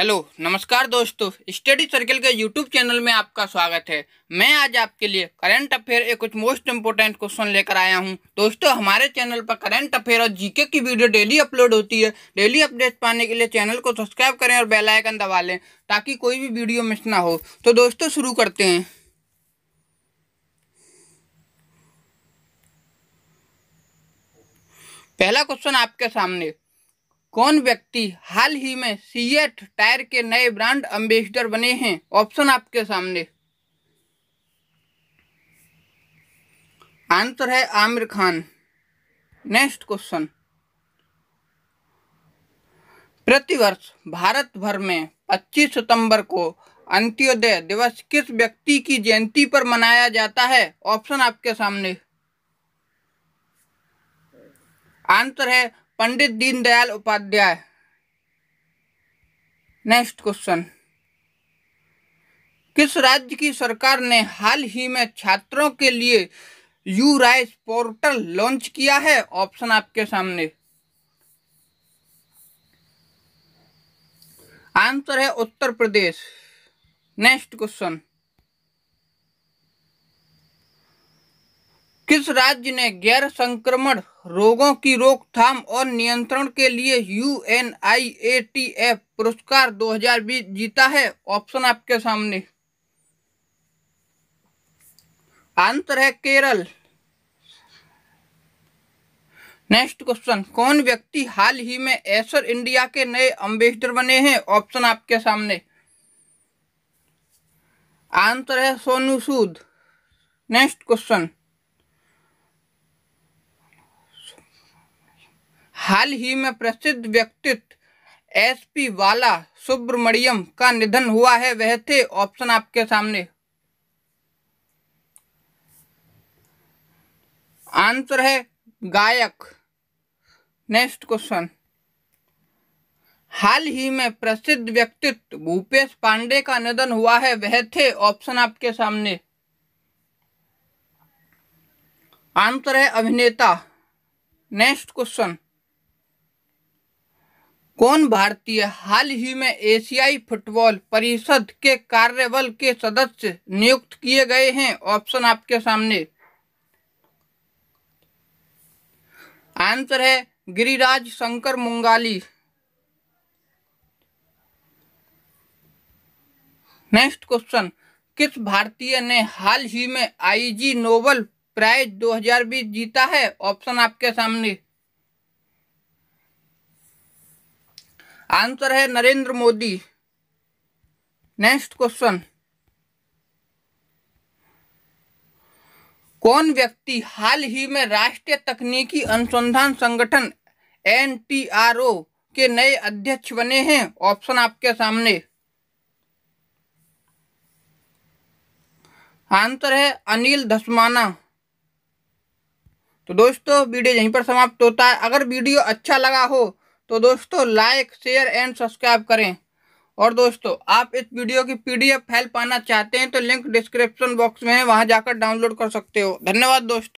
hello नमस्कार दोस्तों study circle के यूट्यूब चैनल में आपका स्वागत है मैं आज आपके लिए करंट अफेयर एक कुछ मोस्ट इम्पोर्टेंट क्वेश्चन लेकर आया हूं दोस्तों हमारे चैनल पर करंट अफेयर और जीके की वीडियो डेली अपलोड होती है डेली अपडेट पाने के लिए चैनल को सब्सक्राइब करें और बेल आइकन दबा लें ताकि कोई भी वीडियो मिस ना हो तो दोस्तों शुरू करते हैं पहला क्वेश्चन आपके सामने कौन व्यक्ति हाल ही में सीएट टायर के नए ब्रांड एम्बेसडर बने हैं ऑप्शन आपके सामने आंसर है आमिर खान नेक्स्ट क्वेश्चन प्रतिवर्ष भारत भर में 25 सितंबर को अंत्योदय दिवस किस व्यक्ति की जयंती पर मनाया जाता है ऑप्शन आपके सामने आंसर है पंडित दीनदयाल उपाध्याय नेक्स्ट क्वेश्चन किस राज्य की सरकार ने हाल ही में छात्रों के लिए यू राइस पोर्टल लॉन्च किया है ऑप्शन आपके सामने आंसर है उत्तर प्रदेश नेक्स्ट क्वेश्चन किस राज्य ने गैर संक्रमण रोगों की रोकथाम और नियंत्रण के लिए U N I A T F पुरस्कार 2020 जीता है ऑप्शन आपके सामने आंसर है केरल नेक्स्ट क्वेश्चन कौन व्यक्ति हाल ही में एसर इंडिया के नए अम्बेसडर बने हैं ऑप्शन आपके सामने आंसर है सोनू सूद नेक्स्ट क्वेश्चन हाल ही में प्रसिद्ध व्यक्तित्व एस पी वाला सुब्रमण्यम का निधन हुआ है वह थे ऑप्शन आपके सामने आंसर है गायक नेक्स्ट क्वेश्चन हाल ही में प्रसिद्ध व्यक्तित्व भूपेश पांडे का निधन हुआ है वह थे ऑप्शन आपके सामने आंसर है अभिनेता नेक्स्ट क्वेश्चन कौन भारतीय हाल ही में एशियाई फुटबॉल परिषद के कार्यबल के सदस्य नियुक्त किए गए हैं ऑप्शन आपके सामने आंसर है गिरिराज शंकर मुंगाली नेक्स्ट क्वेश्चन किस भारतीय ने हाल ही में आईजी नोबल प्राइज 2020 जीता है ऑप्शन आपके सामने आंसर है नरेंद्र मोदी नेक्स्ट क्वेश्चन कौन व्यक्ति हाल ही में राष्ट्रीय तकनीकी अनुसंधान संगठन एन के नए अध्यक्ष बने हैं ऑप्शन आपके सामने आंसर है अनिल धस्माना तो दोस्तों वीडियो यहीं पर समाप्त होता है अगर वीडियो अच्छा लगा हो तो दोस्तों लाइक शेयर एंड सब्सक्राइब करें और दोस्तों आप इस वीडियो की पीडीएफ फाइल पाना चाहते हैं तो लिंक डिस्क्रिप्शन बॉक्स में है वहाँ जाकर डाउनलोड कर सकते हो धन्यवाद दोस्तों